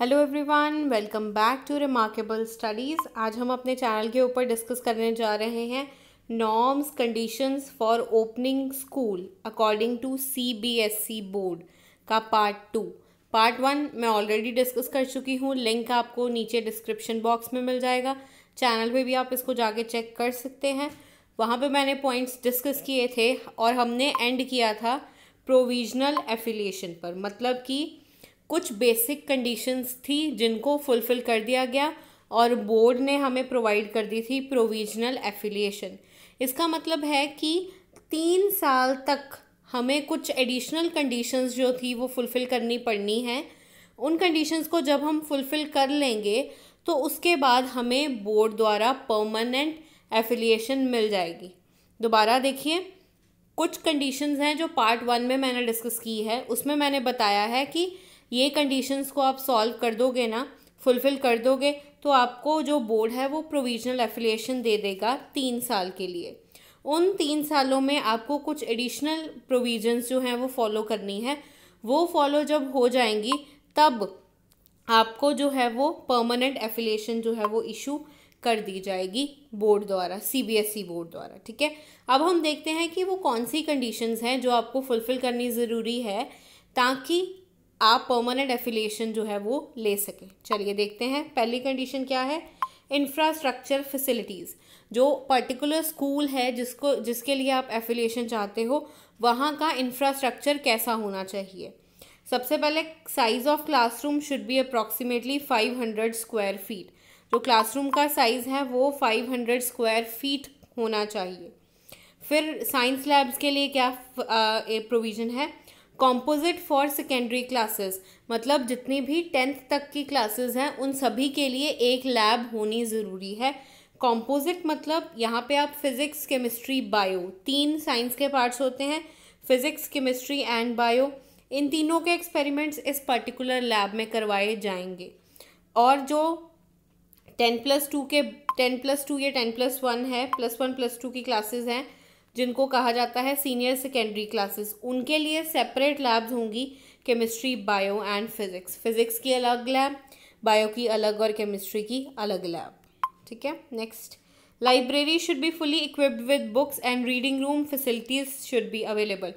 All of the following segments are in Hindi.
hello everyone welcome back to remarkable studies आज हम अपने चैनल के ऊपर डिस्कस करने जा रहे हैं norms conditions for opening school according to CBSE board का पार्ट टू पार्ट वन मैं ऑलरेडी डिस्कस कर चुकी हूँ लिंक आपको नीचे डिस्क्रिप्शन बॉक्स में मिल जाएगा चैनल पे भी आप इसको जाके चेक कर सकते हैं वहाँ पे मैंने पॉइंट्स डिस्कस किए थे और हमने एंड किया था प्रोविजनल एफिलिएशन पर मतलब कि कुछ बेसिक कंडीशंस थी जिनको फुलफ़िल कर दिया गया और बोर्ड ने हमें प्रोवाइड कर दी थी प्रोविजनल एफिलिएशन इसका मतलब है कि तीन साल तक हमें कुछ एडिशनल कंडीशंस जो थी वो फुलफ़िल करनी पड़नी है उन कंडीशंस को जब हम फुलफ़िल कर लेंगे तो उसके बाद हमें बोर्ड द्वारा परमानेंट एफिलिएशन मिल जाएगी दोबारा देखिए कुछ कंडीशंस हैं जो पार्ट वन में मैंने डिस्कस की है उसमें मैंने बताया है कि ये कंडीशंस को आप सॉल्व कर दोगे ना फुलफ़िल कर दोगे तो आपको जो बोर्ड है वो प्रोविजनल एफिलिएशन दे देगा तीन साल के लिए उन तीन सालों में आपको कुछ एडिशनल प्रोविजंस जो हैं वो फॉलो करनी है वो फॉलो जब हो जाएंगी तब आपको जो है वो परमानेंट एफिलिएशन जो है वो इशू कर दी जाएगी बोर्ड द्वारा सीबीएसई बोर्ड e द्वारा ठीक है अब हम देखते हैं कि वो कौन सी कंडीशंस हैं जो आपको फुलफ़िल करनी ज़रूरी है ताकि आप परमानेंट एफिलिएशन जो है वो ले सकें चलिए देखते हैं पहली कंडीशन क्या है इंफ्रास्ट्रक्चर फैसिलिटीज़ जो पर्टिकुलर स्कूल है जिसको जिसके लिए आप एफिलिएशन चाहते हो वहाँ का इंफ्रास्ट्रक्चर कैसा होना चाहिए सबसे पहले size of classroom should be approximately 500 square feet जो क्लासरूम का साइज़ है वो 500 स्क्वायर फीट होना चाहिए फिर साइंस लैब्स के लिए क्या प्रोविज़न है कॉम्पोजिट फॉर सेकेंडरी क्लासेस मतलब जितनी भी टेंथ तक की क्लासेस हैं उन सभी के लिए एक लैब होनी ज़रूरी है कॉम्पोजिट मतलब यहाँ पे आप फिज़िक्स केमिस्ट्री बायो तीन साइंस के पार्ट्स होते हैं फिज़िक्स केमिस्ट्री एंड बायो इन तीनों के एक्सपेरिमेंट्स इस पर्टिकुलर लैब में करवाए जाएंगे और जो टेन प्लस टू के टेन प्लस टू या टेन प्लस वन है प्लस वन प्लस टू की क्लासेस हैं जिनको कहा जाता है सीनियर सेकेंडरी क्लासेस उनके लिए सेपरेट लैब्स होंगी chemistry bio and physics physics की अलग लैब बायो की अलग और केमिस्ट्री की अलग लैब ठीक है next library should be fully equipped with books and reading room facilities should be available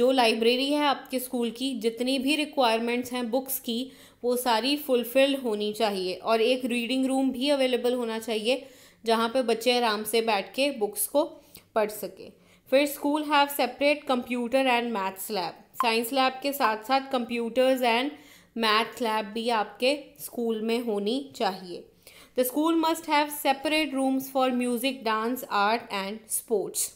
जो लाइब्रेरी है आपके स्कूल की जितनी भी रिक्वायरमेंट्स हैं बुक्स की वो सारी फुलफ़िल होनी चाहिए और एक रीडिंग रूम भी अवेलेबल होना चाहिए जहाँ पे बच्चे आराम से बैठ के बुक्स को पढ़ सके फिर school have separate computer and maths lab science lab के साथ साथ कंप्यूटर्स एंड मैथ लैब भी आपके स्कूल में होनी चाहिए the school must have separate rooms for music dance art and sports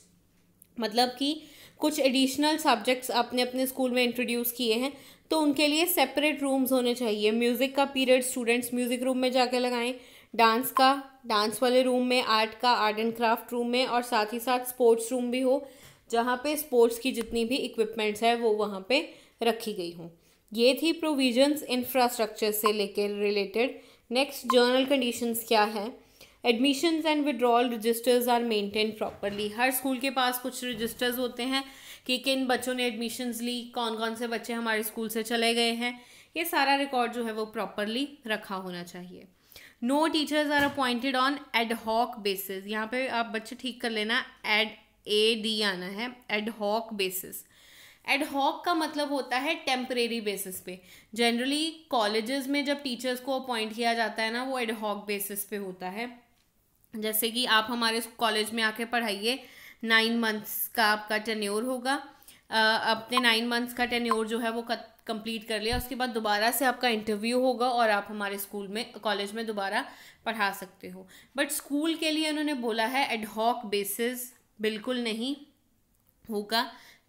मतलब कि कुछ एडिशनल सब्जेक्ट्स आपने अपने स्कूल में इंट्रोड्यूस किए हैं तो उनके लिए सेपरेट रूम्स होने चाहिए म्यूज़िक का पीरियड स्टूडेंट्स म्यूज़िक रूम में जाके लगाएं डांस का डांस वाले रूम में आर्ट का आर्ट एंड क्राफ्ट रूम में और साथ ही साथ स्पोर्ट्स रूम भी हो जहाँ पे स्पोर्ट्स की जितनी भी इक्विपमेंट्स है वो वहाँ पे रखी गई हों ये थी प्रोविजंस इंफ्रास्ट्रक्चर से लेकर रिलेटेड नेक्स्ट जर्नल कंडीशंस क्या है admissions and withdrawal registers are maintain properly हर स्कूल के पास कुछ रजिस्टर्स होते हैं कि किन बच्चों ने एडमिशन्स ली कौन कौन से बच्चे हमारे स्कूल से चले गए हैं ये सारा रिकॉर्ड जो है वो प्रॉपरली रखा होना चाहिए no teachers are appointed on ad hoc basis यहाँ पे आप बच्चे ठीक कर लेना एड ए डी आना है ad hoc basis ad hoc का मतलब होता है टेम्परेरी बेसिस पे जनरली कॉलेजेस में जब टीचर्स को अपॉइंट किया जाता है ना वो हॉक बेसिस पे होता है जैसे कि आप हमारे कॉलेज में आके पढ़ाइए नाइन मंथ्स का आपका टेन्योर होगा अपने नाइन मंथ्स का टेन्योर जो है वो कंप्लीट कर लिया उसके बाद दोबारा से आपका इंटरव्यू होगा और आप हमारे स्कूल में कॉलेज में दोबारा पढ़ा सकते हो बट स्कूल के लिए उन्होंने बोला है एडहॉक बेसिस बिल्कुल नहीं होगा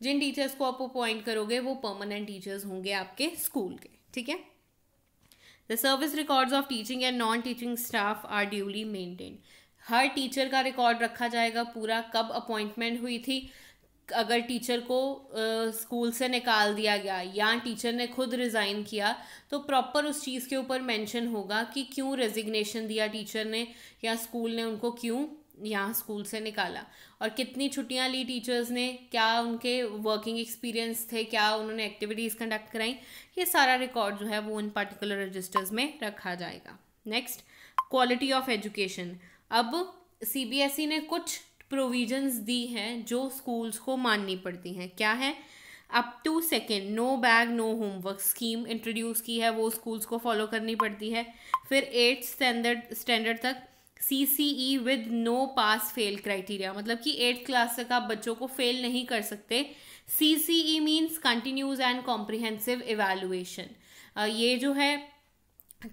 जिन टीचर्स को आप अपॉइंट करोगे वो परमानेंट टीचर्स होंगे आपके स्कूल के ठीक है the service records of teaching and non teaching staff are duly maintain हर टीचर का रिकॉर्ड रखा जाएगा पूरा कब अपॉइंटमेंट हुई थी अगर टीचर को स्कूल से निकाल दिया गया या टीचर ने खुद रिज़ाइन किया तो प्रॉपर उस चीज़ के ऊपर मेंशन होगा कि क्यों रेजिग्नेशन दिया टीचर ने या स्कूल ने उनको क्यों यहाँ स्कूल से निकाला और कितनी छुट्टियाँ ली टीचर्स ने क्या उनके वर्किंग एक्सपीरियंस थे क्या उन्होंने एक्टिविटीज़ कंडक्ट कराई ये सारा रिकॉर्ड जो है वो इन पर्टिकुलर रजिस्टर्स में रखा जाएगा नेक्स्ट क्वालिटी ऑफ एजुकेशन अब सी बी एस ई ने कुछ प्रोविजंस दी हैं जो स्कूल्स को माननी पड़ती हैं क्या है up to second no bag no homework scheme introduce की है वो स्कूल्स को फॉलो करनी पड़ती है फिर एट्थ स्टैंडर्ड स्टैंडर्ड तक C C E with no pass fail criteria मतलब कि एट्थ क्लास तक आप बच्चों को फेल नहीं कर सकते C C E means continuous and comprehensive evaluation ये जो है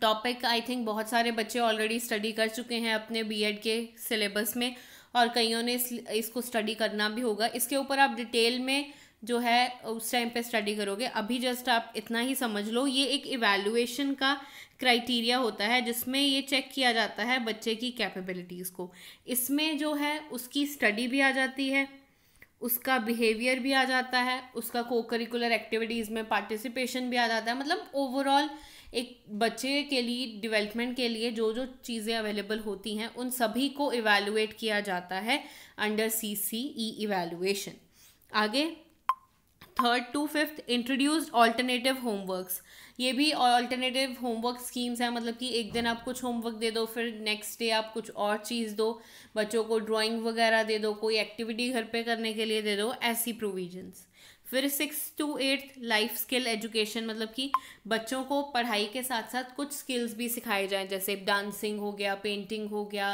टॉपिक आई थिंक बहुत सारे बच्चे ऑलरेडी स्टडी कर चुके हैं अपने बी एड के सिलेबस में और कईयों ने इस इसको स्टडी करना भी होगा इसके ऊपर आप डिटेल में जो है उस टाइम पे स्टडी करोगे अभी जस्ट आप इतना ही समझ लो ये एक इवेल्युएशन का क्राइटेरिया होता है जिसमें ये चेक किया जाता है बच्चे की कैपेबिलिटीज़ को इसमें जो है उसकी स्टडी भी आ जाती है उसका बिहेवियर भी आ जाता है उसका को करिकुलर एक्टिविटीज़ में पार्टिसिपेशन भी आ जाता है मतलब ओवरऑल एक बच्चे के लिए डेवलपमेंट के लिए जो जो चीज़ें अवेलेबल होती हैं उन सभी को इवेलुएट किया जाता है under C C E evaluation आगे third to fifth introduced alternative homeworks ये भी ऑल्टरनेटिव होमवर्क स्कीम्स हैं मतलब कि एक दिन आप कुछ होमवर्क दे दो फिर नेक्स्ट डे आप कुछ और चीज़ दो बच्चों को ड्राइंग वगैरह दे दो कोई एक्टिविटी घर पे करने के लिए दे दो ऐसी प्रोविजंस फिर six to eighth life skill education मतलब कि बच्चों को पढ़ाई के साथ साथ कुछ स्किल्स भी सिखाए जाएं जैसे डांसिंग हो गया पेंटिंग हो गया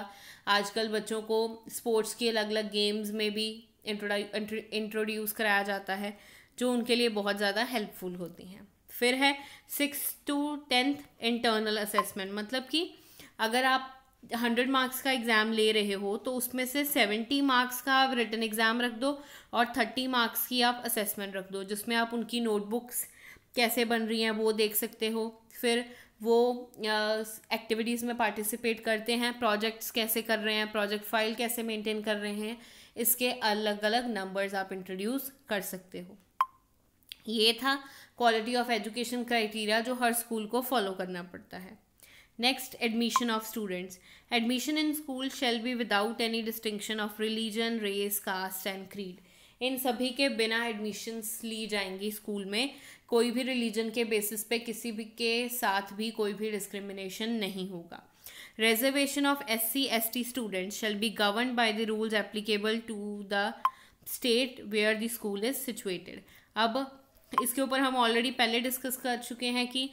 आजकल बच्चों को स्पोर्ट्स के अलग अलग गेम्स में भी इंट्रोड्यूस कराया जाता है जो उनके लिए बहुत ज़्यादा हेल्पफुल होती हैं फिर है six to tenth internal assessment मतलब कि अगर आप हंड्रेड मार्क्स का एग्ज़ाम ले रहे हो तो उसमें से सेवेंटी मार्क्स का आप रिटर्न एग्ज़ाम रख दो और थर्टी मार्क्स की आप असेसमेंट रख दो जिसमें आप उनकी नोटबुक्स कैसे बन रही हैं वो देख सकते हो फिर वो एक्टिविटीज़ में पार्टिसिपेट करते हैं प्रोजेक्ट्स कैसे कर रहे हैं प्रोजेक्ट फाइल कैसे मेंटेन कर रहे हैं इसके अलग अलग नंबर्स आप इंट्रोड्यूस कर सकते हो ये था क्वालिटी ऑफ एजुकेशन क्राइटेरिया जो हर स्कूल को फॉलो करना पड़ता है next admission of students admission in school shall be without any distinction of religion race caste and creed इन सभी के बिना एडमिशन्स ली जाएंगी स्कूल में कोई भी रिलीजन के बेसिस पे किसी भी के साथ भी कोई भी डिस्क्रिमिनेशन नहीं होगा reservation of S C S T student shall be govern by the rules applicable to the state where the school is situated अब इसके ऊपर हम ऑलरेडी पहले डिस्कस कर चुके हैं कि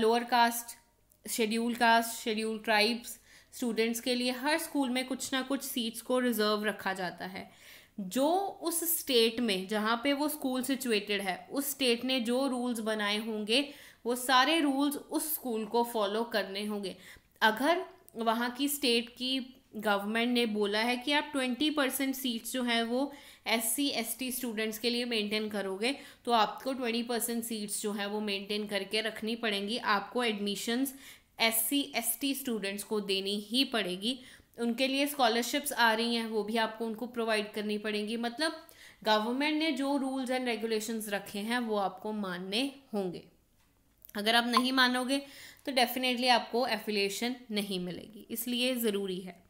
lower caste schedule caste schedule tribes students के लिए हर स्कूल में कुछ ना कुछ सीट्स को रिज़र्व रखा जाता है जो उस स्टेट में जहाँ पे वो स्कूल सिचुएटेड है उस स्टेट ने जो रूल्स बनाए होंगे वो सारे रूल्स उस स्कूल को फॉलो करने होंगे अगर वहाँ की स्टेट की गवर्नमेंट ने बोला है कि आप ट्वेंटी परसेंट सीट्स जो हैं वो S C S T students के लिए मेंटेन करोगे तो आपको ट्वेंटी परसेंट सीट्स जो है वो मेंटेन करके रखनी पड़ेंगी आपको admissions S C S T students को देनी ही पड़ेगी उनके लिए स्कॉलरशिप्स आ रही हैं वो भी आपको उनको प्रोवाइड करनी पड़ेंगी मतलब गवर्नमेंट ने जो रूल्स एंड रेगुलेशंस रखे हैं वो आपको मानने होंगे अगर आप नहीं मानोगे तो डेफिनेटली आपको एफिलिएशन नहीं मिलेगी इसलिए ज़रूरी है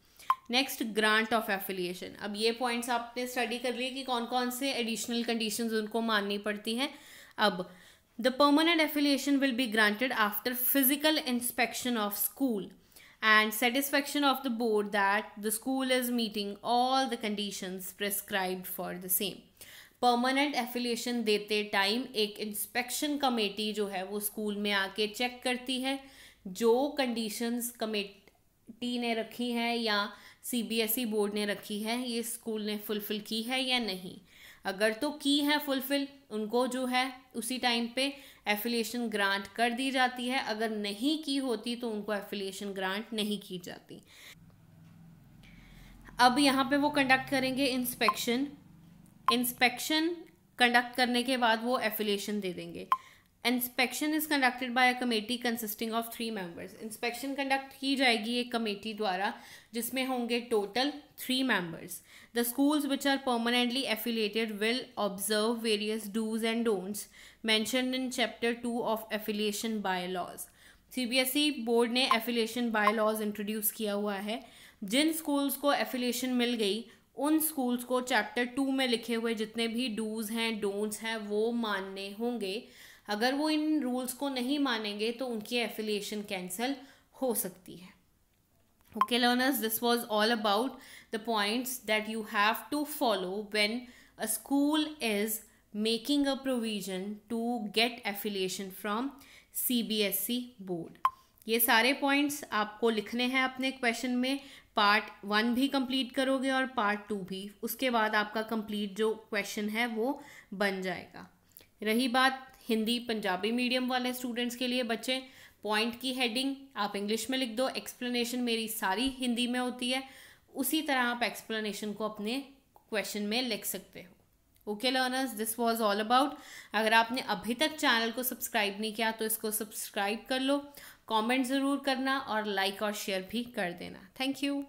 नेक्स्ट ग्रांट ऑफ एफिलिएशन अब ये पॉइंट्स आपने स्टडी कर लिए कि कौन कौन से एडिशनल कंडीशंस उनको माननी पड़ती हैं अब the permanent affiliation will be granted after physical inspection of school and satisfaction of the board that the school is meeting all the condition prescribe for the same permanent affiliation देते टाइम एक इंस्पेक्शन कमेटी जो है वो स्कूल में आके चेक करती है जो कंडीशंस कमेटी ने रखी हैं या सीबीएसई e बोर्ड ने रखी है ये स्कूल ने फुलफ़िल की है या नहीं अगर तो की है फुलफ़िल उनको जो है उसी टाइम पे एफिलिएशन ग्रांट कर दी जाती है अगर नहीं की होती तो उनको एफिलिएशन ग्रांट नहीं की जाती अब यहाँ पे वो कंडक्ट करेंगे इंस्पेक्शन इंस्पेक्शन कंडक्ट करने के बाद वो एफिलिएशन दे देंगे inspection is conducted by a committee consisting of three members inspection conduct की जाएगी एक कमेटी द्वारा जिसमें होंगे total three members the schools which are permanently affiliated will observe various dos and don'ts mention in chapter two of affiliation by laws C B S E board ने एफिलिएशन बाय लॉज इंट्रोड्यूस किया हुआ है जिन स्कूल्स को एफिलिएशन मिल गई उन स्कूल्स को चैप्टर टू में लिखे हुए जितने भी डूज हैं डोंट्स हैं वो मानने होंगे अगर वो इन रूल्स को नहीं मानेंगे तो उनकी एफिलिएशन कैंसिल हो सकती है okay learners this was all about the points that you have to follow when a school is making a provision to get affiliation from C B S CBSE board ये सारे पॉइंट्स आपको लिखने हैं अपने क्वेश्चन में पार्ट वन भी कंप्लीट करोगे और पार्ट टू भी उसके बाद आपका कंप्लीट जो क्वेश्चन है वो बन जाएगा रही बात हिंदी पंजाबी मीडियम वाले स्टूडेंट्स के लिए बच्चे पॉइंट की हेडिंग आप इंग्लिश में लिख दो एक्सप्लेनेशन मेरी सारी हिंदी में होती है उसी तरह आप एक्सप्लेनेशन को अपने क्वेश्चन में लिख सकते हो okay learners this was all about अगर आपने अभी तक चैनल को सब्सक्राइब नहीं किया तो इसको सब्सक्राइब कर लो कमेंट ज़रूर करना और लाइक और शेयर भी कर देना थैंक यू